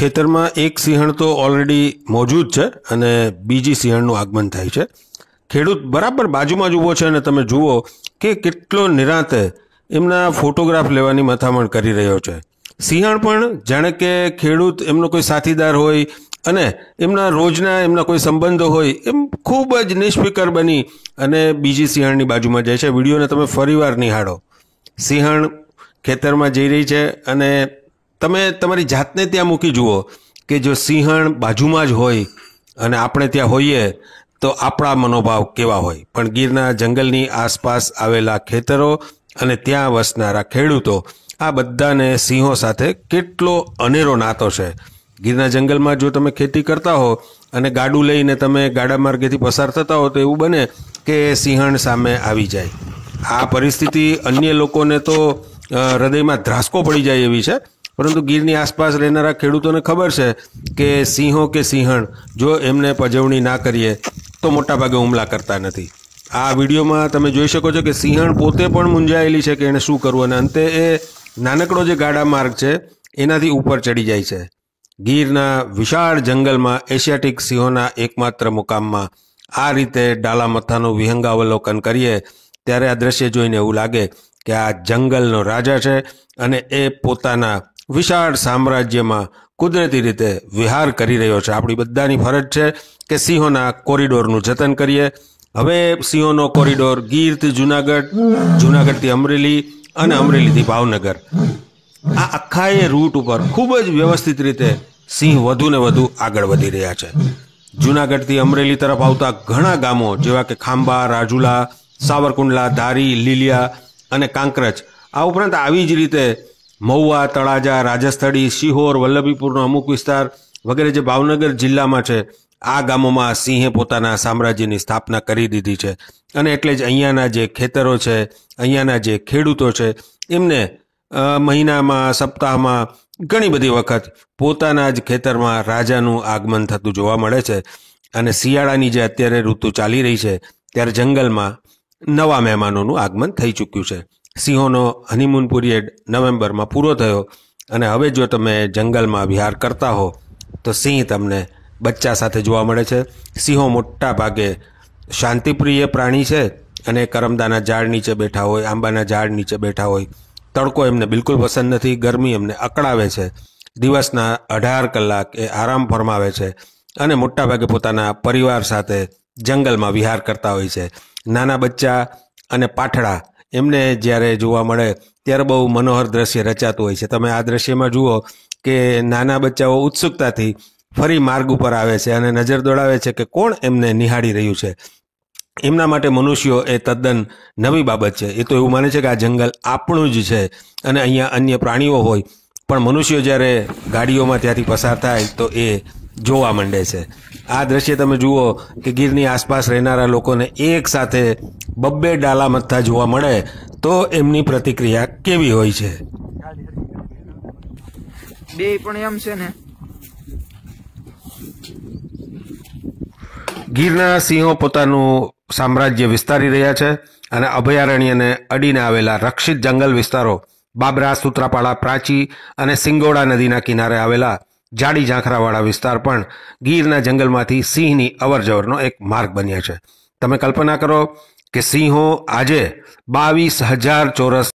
ખેતરમાં એક સિંહણ તો ઓલરેડી મોજૂદ છે અને બીજી સિંહણનું આગમન થાય છે ખેડૂત બરાબર બાજુમાં જ ઊભો છે અને તમે જુઓ કે કેટલો નિરાંતે એમના ફોટોગ્રાફ લેવાની મથામણ કરી રહ્યો છે સિંહણ પણ જાણે કે ખેડૂત એમનો કોઈ સાથીદાર હોય અને એમના રોજના એમના કોઈ સંબંધો હોય એમ ખૂબ જ નિષ્ફિકર બની અને બીજી સિંહણની બાજુમાં જાય છે વિડીયોને તમે ફરીવાર નિહાળો સિંહણ ખેતરમાં જઈ રહી છે અને તમે તમારી જાતને ત્યાં મૂકી જુઓ કે જો સિંહણ બાજુમાં જ હોય અને આપણે ત્યાં હોઈએ તો આપણા મનોભાવ કેવા હોય પણ ગીરના જંગલની આસપાસ આવેલા ખેતરો અને ત્યાં વસનારા ખેડૂતો આ બધાને સિંહો સાથે કેટલો અનેરો નાતો છે ગીરના જંગલમાં જો તમે ખેતી કરતા હો અને ગાડું લઈને તમે ગાડા માર્ગેથી પસાર થતા હો તો એવું બને કે સિંહણ સામે આવી જાય આ પરિસ્થિતિ અન્ય લોકોને તો હૃદયમાં ધ્રાસકો પડી જાય એવી છે પરંતુ ગીરની આસપાસ રહેનારા ખેડૂતોને ખબર છે કે સિંહો કે સિંહણ જો એમને પજવણી ના કરીએ તો મોટાભાગે હુમલા કરતા નથી આ વિડીયોમાં તમે જોઈ શકો છો કે સિંહણ પોતે પણ મૂંઝાયેલી છે કે એણે શું કરવું અને અંતે એ નાનકડો જે ગાડા માર્ગ છે એનાથી ઉપર ચડી જાય છે ગીરના વિશાળ જંગલમાં એશિયાટિક સિંહોના એકમાત્ર મુકામમાં આ રીતે ડાલા ડાલામથાનું વિહંગાવલોકન કરીએ ત્યારે આ દ્રશ્ય જોઈને એવું લાગે કે આ જંગલનો રાજા છે અને એ પોતાના વિશાળ સામ્રાજ્યમાં કુદરતી રીતે વિહાર કરી રહ્યો છે આપણી બધાની ફરજ છે કે સિંહોના કોરિડોરનું જતન કરીએ હવે સિંહોનો કોરિડોર ગીરથી જુનાગઢ જુનાગઢથી અમરેલી અને અમરેલીથી ભાવનગર આ આખા એ રૂટ ઉપર ખૂબ જ વ્યવસ્થિત રીતે સિંહ વધુ ને વધુ આગળ વધી રહ્યા છે જુનાગઢથી અમરેલી તરફ આવતા ઘણા ગામો જેવા કે ખાંભા રાજુલા સાવરકુંડલા ધારી લીલિયા અને કાંકરજ આ ઉપરાંત આવી જ રીતે મહુવા તળાજા રાજસ્થળી શિહોર વલ્લભીપુરનો અમુક વિસ્તાર વગેરે જે ભાવનગર જિલ્લામાં છે આ ગામોમાં સિંહે પોતાના સામ્રાજ્યની સ્થાપના કરી દીધી છે અને એટલે જ અહીંયાના જે ખેતરો છે અહીંયાના જે ખેડૂતો છે એમને મહિનામાં સપ્તાહમાં ઘણી બધી વખત પોતાના જ ખેતરમાં રાજાનું આગમન થતું જોવા મળે છે અને શિયાળાની જે અત્યારે ઋતુ ચાલી રહી છે ત્યારે જંગલમાં નવા મહેમાનોનું આગમન થઈ ચૂક્યું છે સિંહોનો હનીમૂન પીરિયડ નવેમ્બરમાં પૂરો થયો અને હવે જો તમે જંગલમાં વિહાર કરતા હો તો સિંહ તમને બચ્ચા સાથે જોવા મળે છે સિંહો મોટા ભાગે શાંતિપ્રિય પ્રાણી છે અને કરમદાના ઝાડ નીચે બેઠા હોય આંબાના ઝાડ નીચે બેઠા હોય તડકો એમને બિલકુલ પસંદ નથી ગરમી એમને અકળાવે છે દિવસના અઢાર કલાક એ આરામ ફરમાવે છે અને મોટાભાગે પોતાના પરિવાર સાથે જંગલમાં વિહાર કરતા હોય છે નાના બચ્ચા અને પાઠડા એમને જ્યારે જોવા મળે ત્યારે બહુ મનોહર દ્રશ્ય રચાતું હોય છે તમે આ દ્રશ્યમાં જુઓ કે નાના બચ્ચાઓ ઉત્સુકતાથી ફરી માર્ગ ઉપર આવે છે અને નજર દોડાવે છે કે કોણ એમને નિહાળી રહ્યું છે એમના માટે મનુષ્યો એ તદ્દન નવી બાબત છે એ તો એવું માને છે કે આ જંગલ આપણું જ છે અને અહીંયા અન્ય પ્રાણીઓ હોય પણ મનુષ્યો જ્યારે ગાડીઓમાં ત્યાંથી પસાર થાય તો એ જોવા માંડે છે આ દ્રશ્ય તમે જુઓ કે ગીરની આસપાસ રહેનારા લોકોને એક સાથે બબ્બે ડાલા મથતા જોવા મળે તો એમની પ્રતિક્રિયા કેવી હોય છે બે પણ એમ છે ને ગીરના સિંહો પોતાનું સામ્રાજ્ય વિસ્તારી રહ્યા છે અને અભયારણ્યને અડીને આવેલા રક્ષિત જંગલ વિસ્તારો બાબરા સુત્રાપાડા પ્રાચી અને સિંગોડા નદીના કિનારે આવેલા જાડી ઝાંખરાવાળા વિસ્તાર પણ ગીરના જંગલમાંથી સિંહની અવરજવરનો એક માર્ગ બન્યો છે તમે કલ્પના કરો કે સિંહો આજે બાવીસ હજાર ચોરસ